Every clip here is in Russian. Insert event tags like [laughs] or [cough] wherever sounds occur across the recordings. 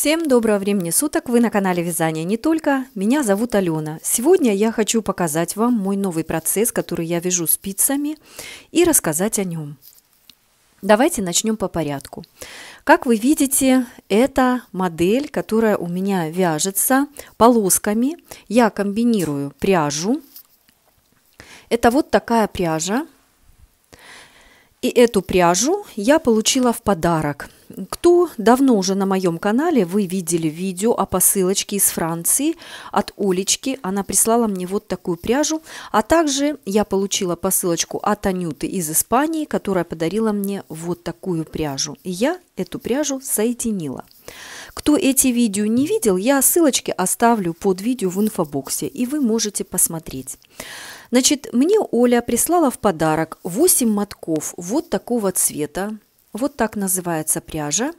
Всем доброго времени суток, вы на канале Вязание не только, меня зовут Алена. Сегодня я хочу показать вам мой новый процесс, который я вяжу спицами и рассказать о нем. Давайте начнем по порядку. Как вы видите, это модель, которая у меня вяжется полосками. Я комбинирую пряжу. Это вот такая пряжа, и эту пряжу я получила в подарок. Кто давно уже на моем канале, вы видели видео о посылочке из Франции от Олечки. Она прислала мне вот такую пряжу. А также я получила посылочку от Анюты из Испании, которая подарила мне вот такую пряжу. И я эту пряжу соединила. Кто эти видео не видел, я ссылочки оставлю под видео в инфобоксе, и вы можете посмотреть. Значит, мне Оля прислала в подарок 8 мотков вот такого цвета. Вот так называется пряжа.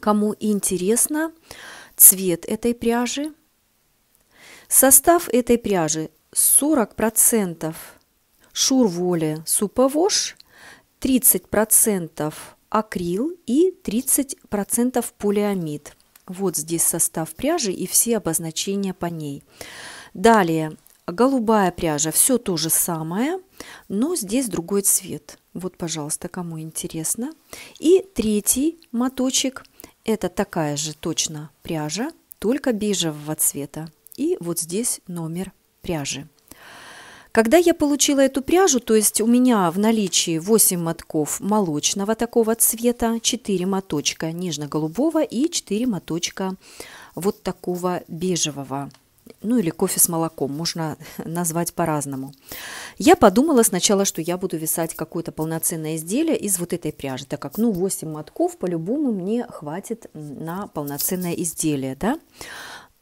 Кому интересно цвет этой пряжи. Состав этой пряжи 40% шурволе суповош, 30% акрил и 30% полиамид. Вот здесь состав пряжи и все обозначения по ней. Далее Голубая пряжа, все то же самое, но здесь другой цвет. Вот, пожалуйста, кому интересно. И третий моточек, это такая же точно пряжа, только бежевого цвета. И вот здесь номер пряжи. Когда я получила эту пряжу, то есть у меня в наличии 8 мотков молочного такого цвета, 4 моточка нежно-голубого и 4 моточка вот такого бежевого цвета ну или кофе с молоком, можно [laughs] назвать по-разному. Я подумала сначала, что я буду вязать какое-то полноценное изделие из вот этой пряжи, так как, ну, 8 мотков по-любому мне хватит на полноценное изделие, да. Да.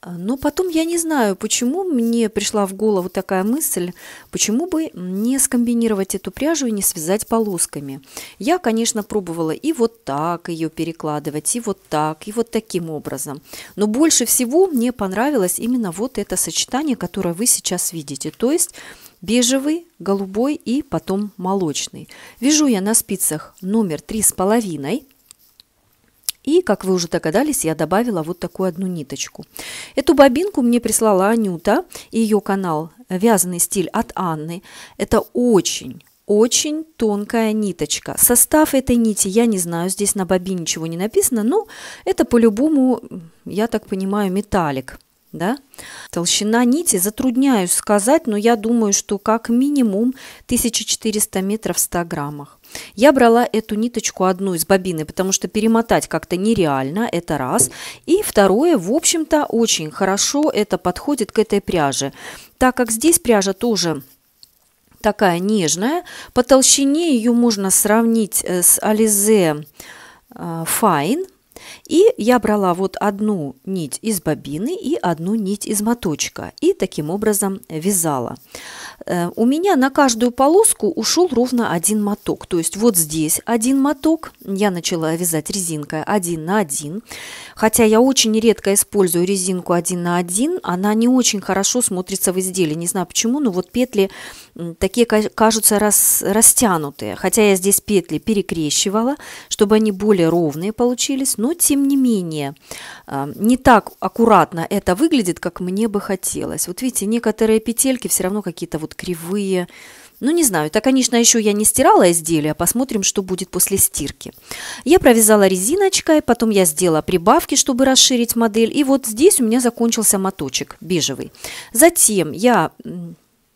Но потом я не знаю, почему мне пришла в голову такая мысль, почему бы не скомбинировать эту пряжу и не связать полосками. Я, конечно, пробовала и вот так ее перекладывать, и вот так, и вот таким образом. Но больше всего мне понравилось именно вот это сочетание, которое вы сейчас видите. То есть бежевый, голубой и потом молочный. Вяжу я на спицах номер 3,5 и, как вы уже догадались, я добавила вот такую одну ниточку. Эту бобинку мне прислала Анюта, ее канал "Вязанный стиль» от Анны. Это очень очень тонкая ниточка. Состав этой нити я не знаю, здесь на бобине ничего не написано, но это по-любому, я так понимаю, металлик. Да? Толщина нити затрудняюсь сказать, но я думаю, что как минимум 1400 метров в 100 граммах. Я брала эту ниточку одну из бобины, потому что перемотать как-то нереально, это раз. И второе, в общем-то, очень хорошо это подходит к этой пряже, так как здесь пряжа тоже такая нежная. По толщине ее можно сравнить э, с Alize э, Fine. И я брала вот одну нить из бобины и одну нить из моточка и таким образом вязала. Э, у меня на каждую полоску ушел ровно один моток. То есть вот здесь один моток, я начала вязать резинкой один на один. Хотя я очень редко использую резинку один на один, она не очень хорошо смотрится в изделии. Не знаю почему, но вот петли такие кажутся рас, растянутые. Хотя я здесь петли перекрещивала, чтобы они более ровные получились, но тем тем не менее, а, не так аккуратно это выглядит, как мне бы хотелось. Вот видите, некоторые петельки все равно какие-то вот кривые, ну, не знаю, это, конечно, еще я не стирала изделие, посмотрим, что будет после стирки. Я провязала резиночкой, потом я сделала прибавки, чтобы расширить модель, и вот здесь у меня закончился моточек бежевый. Затем я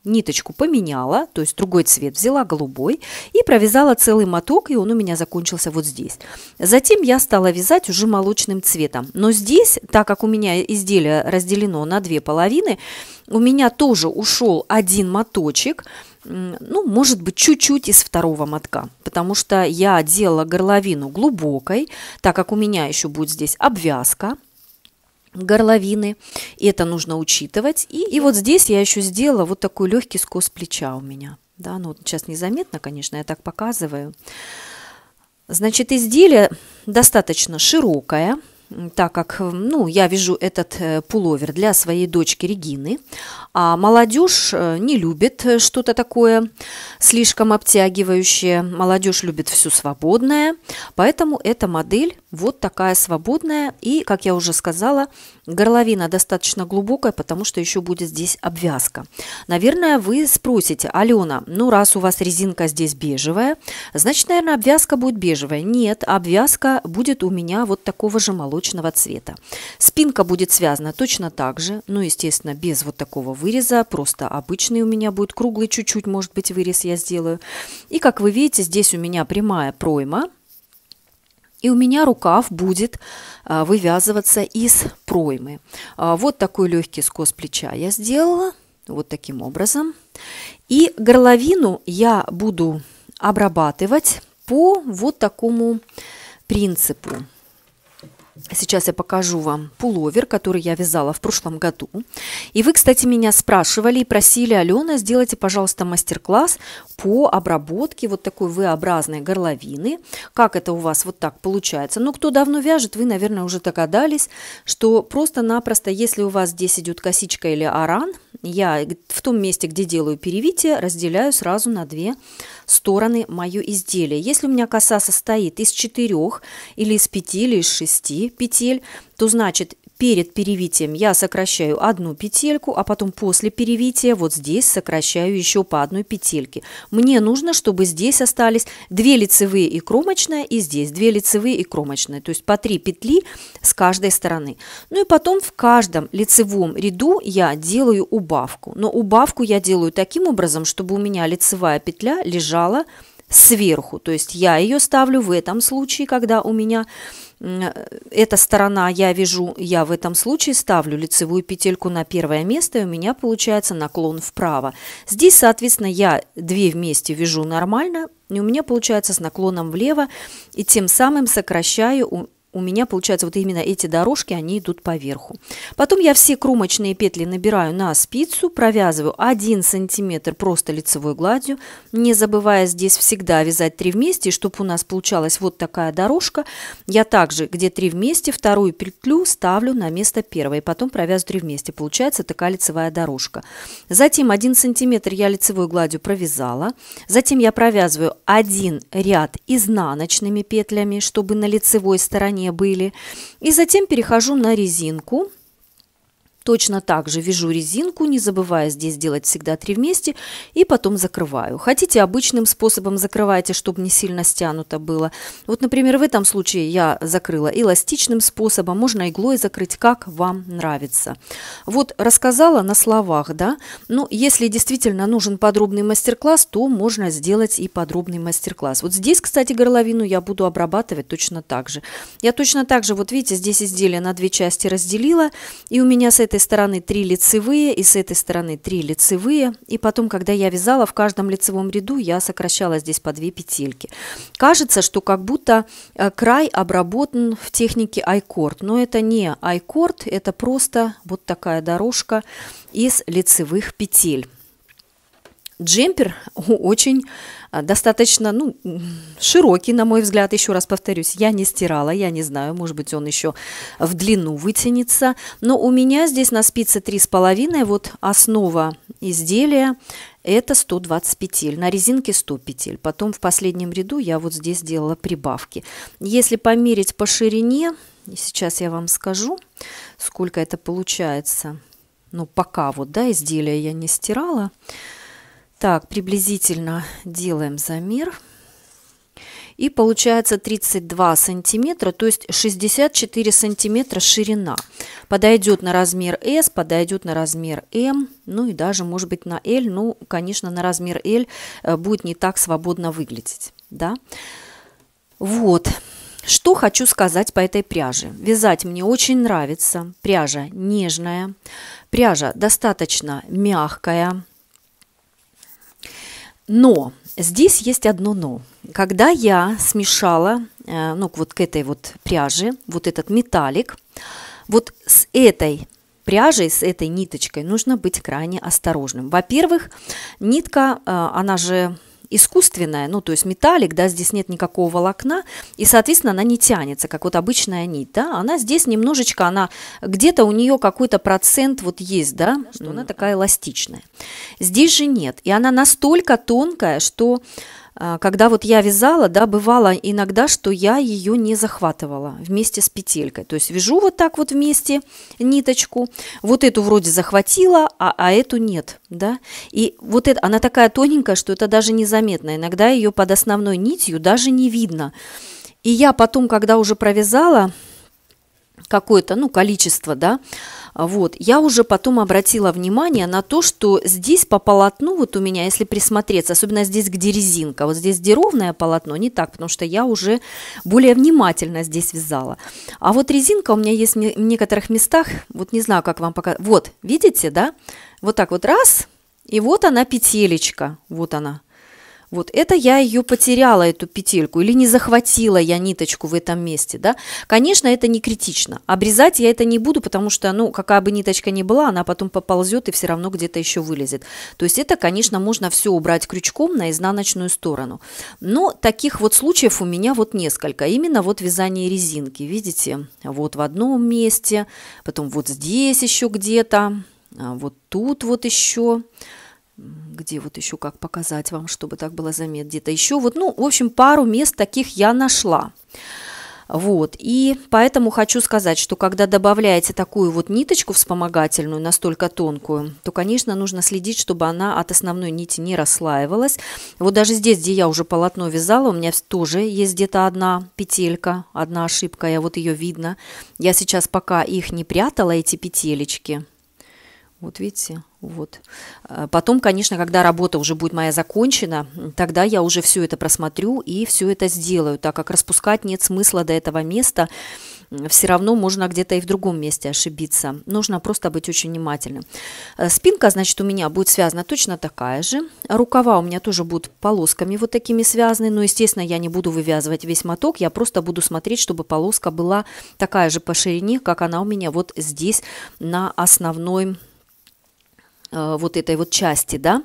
ниточку поменяла, то есть другой цвет взяла, голубой, и провязала целый моток, и он у меня закончился вот здесь. Затем я стала вязать уже молочным цветом. Но здесь, так как у меня изделие разделено на две половины, у меня тоже ушел один моточек, ну, может быть, чуть-чуть из второго мотка, потому что я делала горловину глубокой, так как у меня еще будет здесь обвязка, горловины, и это нужно учитывать. И, и вот здесь я еще сделала вот такой легкий скос плеча у меня. Да, ну сейчас незаметно, конечно, я так показываю. Значит, изделие достаточно широкое, так как ну, я вяжу этот э, пуловер для своей дочки Регины, а молодежь э, не любит э, что-то такое слишком обтягивающее. Молодежь любит все свободное, поэтому эта модель вот такая свободная. И, как я уже сказала, горловина достаточно глубокая, потому что еще будет здесь обвязка. Наверное, вы спросите, Алена, ну раз у вас резинка здесь бежевая, значит, наверное, обвязка будет бежевая. Нет, обвязка будет у меня вот такого же молочного цвета. Спинка будет связана точно так же, ну, естественно, без вот такого выреза выреза, просто обычный у меня будет, круглый чуть-чуть, может быть, вырез я сделаю. И, как вы видите, здесь у меня прямая пройма, и у меня рукав будет а, вывязываться из проймы. А, вот такой легкий скос плеча я сделала, вот таким образом. И горловину я буду обрабатывать по вот такому принципу. Сейчас я покажу вам пуловер, который я вязала в прошлом году. И вы, кстати, меня спрашивали и просили, Алена, сделайте, пожалуйста, мастер-класс по обработке вот такой V-образной горловины. Как это у вас вот так получается? Ну, кто давно вяжет, вы, наверное, уже догадались, что просто-напросто, если у вас здесь идет косичка или аран – я в том месте, где делаю перевитие, разделяю сразу на две стороны мое изделие. Если у меня коса состоит из четырех или из пяти или из шести петель, то значит Перед перевитием я сокращаю одну петельку, а потом после перевития вот здесь сокращаю еще по одной петельке. Мне нужно, чтобы здесь остались 2 лицевые и кромочная, и здесь 2 лицевые и кромочная, то есть по 3 петли с каждой стороны. Ну и потом в каждом лицевом ряду я делаю убавку. Но убавку я делаю таким образом, чтобы у меня лицевая петля лежала вверх сверху. То есть я ее ставлю в этом случае, когда у меня эта сторона я вижу, я в этом случае ставлю лицевую петельку на первое место, и у меня получается наклон вправо. Здесь, соответственно, я две вместе вяжу нормально, и у меня получается с наклоном влево, и тем самым сокращаю у меня получается вот именно эти дорожки, они идут по верху. Потом я все кромочные петли набираю на спицу, провязываю 1 сантиметр просто лицевой гладью, не забывая здесь всегда вязать 3 вместе, чтобы у нас получалась вот такая дорожка, я также, где 3 вместе, вторую петлю ставлю на место первой, потом провязываю 3 вместе, получается такая лицевая дорожка. Затем 1 сантиметр я лицевой гладью провязала, затем я провязываю один ряд изнаночными петлями, чтобы на лицевой стороне были. И затем перехожу на резинку Точно так же вяжу резинку, не забывая здесь делать всегда три вместе, и потом закрываю. Хотите обычным способом закрывайте, чтобы не сильно стянуто было. Вот, например, в этом случае я закрыла эластичным способом, можно иглой закрыть, как вам нравится. Вот рассказала на словах, да, но ну, если действительно нужен подробный мастер-класс, то можно сделать и подробный мастер-класс. Вот здесь, кстати, горловину я буду обрабатывать точно так же. Я точно так же, вот видите, здесь изделие на две части разделила, и у меня с этой этой стороны 3 лицевые и с этой стороны 3 лицевые. И потом, когда я вязала, в каждом лицевом ряду я сокращала здесь по 2 петельки. Кажется, что как будто э, край обработан в технике айкорд, но это не айкорд, это просто вот такая дорожка из лицевых петель. Джемпер [laughs] очень а, достаточно ну, широкий, на мой взгляд, еще раз повторюсь, я не стирала, я не знаю, может быть, он еще в длину вытянется, но у меня здесь на спице 3,5, вот основа изделия, это 120 петель, на резинке 100 петель, потом в последнем ряду я вот здесь сделала прибавки. Если померить по ширине, сейчас я вам скажу, сколько это получается, ну, пока вот, да, изделия я не стирала, так, приблизительно делаем замер. И получается 32 сантиметра, то есть 64 сантиметра ширина. Подойдет на размер S, подойдет на размер M, ну и даже, может быть, на L. Ну, конечно, на размер L э, будет не так свободно выглядеть, да. Вот. Что хочу сказать по этой пряже. Вязать мне очень нравится. Пряжа нежная, пряжа достаточно мягкая, но здесь есть одно но. Когда я смешала, э, ну, вот к этой вот пряже, вот этот металлик, вот с этой пряжей, с этой ниточкой нужно быть крайне осторожным. Во-первых, нитка, э, она же искусственная, ну, то есть металлик, да, здесь нет никакого волокна, и, соответственно, она не тянется, как вот обычная нить, да, она здесь немножечко, она где-то у нее какой-то процент вот есть, да, что она такая эластичная. Здесь же нет, и она настолько тонкая, что а, когда вот я вязала, да, бывало иногда, что я ее не захватывала вместе с петелькой. То есть вяжу вот так вот вместе ниточку, вот эту вроде захватила, а, а эту нет, да. И вот это, она такая тоненькая, что это даже незаметно. Иногда ее под основной нитью даже не видно. И я потом, когда уже провязала, какое-то, ну, количество, да, вот, я уже потом обратила внимание на то, что здесь по полотну, вот у меня, если присмотреться, особенно здесь, где резинка, вот здесь, где ровное полотно, не так, потому что я уже более внимательно здесь вязала, а вот резинка у меня есть в некоторых местах, вот не знаю, как вам показать, вот, видите, да, вот так вот раз, и вот она петелечка, вот она, вот это я ее потеряла, эту петельку, или не захватила я ниточку в этом месте, да. Конечно, это не критично. Обрезать я это не буду, потому что, ну, какая бы ниточка ни была, она потом поползет и все равно где-то еще вылезет. То есть это, конечно, можно все убрать крючком на изнаночную сторону. Но таких вот случаев у меня вот несколько. Именно вот вязание резинки, видите, вот в одном месте, потом вот здесь еще где-то, а вот тут вот еще где вот еще как показать вам, чтобы так было заметно где-то еще. Вот, ну, в общем, пару мест таких я нашла. Вот, и поэтому хочу сказать, что когда добавляете такую вот ниточку вспомогательную, настолько тонкую, то, конечно, нужно следить, чтобы она от основной нити не расслаивалась. Вот даже здесь, где я уже полотно вязала, у меня тоже есть где-то одна петелька, одна ошибка, я вот ее видно. Я сейчас пока их не прятала, эти петелечки, вот видите, вот. А потом, конечно, когда работа уже будет моя закончена, тогда я уже все это просмотрю и все это сделаю, так как распускать нет смысла до этого места, все равно можно где-то и в другом месте ошибиться. Нужно просто быть очень внимательным. А спинка, значит, у меня будет связана точно такая же. Рукава у меня тоже будут полосками вот такими связаны, но, естественно, я не буду вывязывать весь моток, я просто буду смотреть, чтобы полоска была такая же по ширине, как она у меня вот здесь на основной Э, вот этой вот части, да,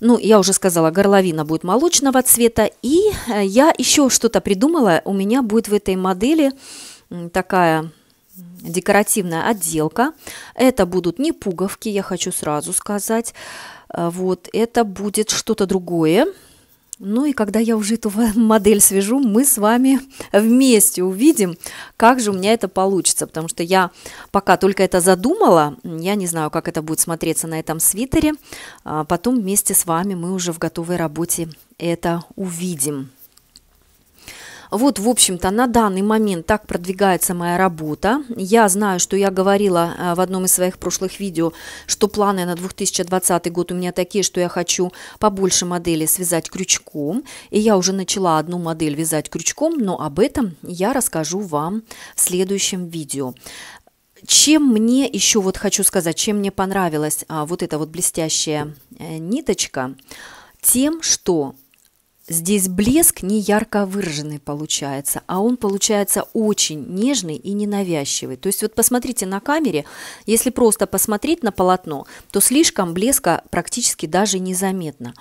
ну, я уже сказала, горловина будет молочного цвета, и э, я еще что-то придумала, у меня будет в этой модели такая декоративная отделка, это будут не пуговки, я хочу сразу сказать, э, вот, это будет что-то другое, ну и когда я уже эту [laughs] модель свяжу, мы с вами вместе увидим, как же у меня это получится, потому что я пока только это задумала, я не знаю, как это будет смотреться на этом свитере, а потом вместе с вами мы уже в готовой работе это увидим. Вот, в общем-то, на данный момент так продвигается моя работа. Я знаю, что я говорила э, в одном из своих прошлых видео, что планы на 2020 год у меня такие, что я хочу побольше модели связать крючком. И я уже начала одну модель вязать крючком, но об этом я расскажу вам в следующем видео. Чем мне еще вот хочу сказать, чем мне понравилась а, вот эта вот блестящая э, ниточка, тем, что Здесь блеск не ярко выраженный получается, а он получается очень нежный и ненавязчивый. То есть вот посмотрите на камере, если просто посмотреть на полотно, то слишком блеска практически даже незаметно.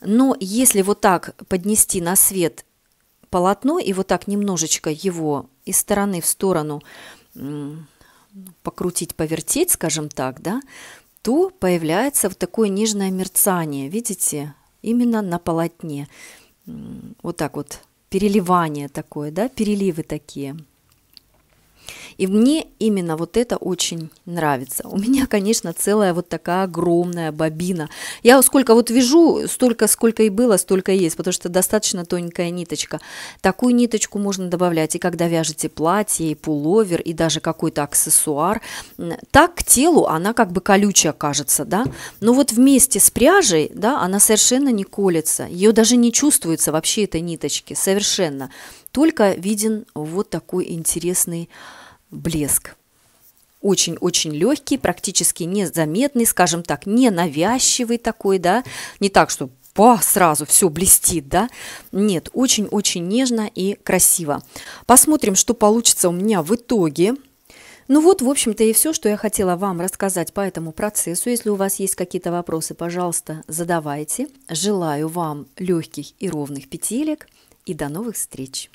Но если вот так поднести на свет полотно и вот так немножечко его из стороны в сторону ну, покрутить, повертеть, скажем так, да, то появляется вот такое нежное мерцание, видите, именно на полотне вот так вот переливание такое, да, переливы такие – и мне именно вот это очень нравится. У меня, конечно, целая вот такая огромная бобина. Я сколько вот вяжу, столько, сколько и было, столько и есть, потому что достаточно тоненькая ниточка. Такую ниточку можно добавлять и когда вяжете платье, и пуловер, и даже какой-то аксессуар. Так к телу она как бы колючая кажется, да, но вот вместе с пряжей, да, она совершенно не колется, ее даже не чувствуется вообще этой ниточки, совершенно. Только виден вот такой интересный блеск. Очень-очень легкий, практически незаметный, скажем так, ненавязчивый такой, да, не так, что па, сразу все блестит, да? Нет, очень-очень нежно и красиво. Посмотрим, что получится у меня в итоге. Ну вот, в общем-то, и все, что я хотела вам рассказать по этому процессу. Если у вас есть какие-то вопросы, пожалуйста, задавайте. Желаю вам легких и ровных петелек и до новых встреч!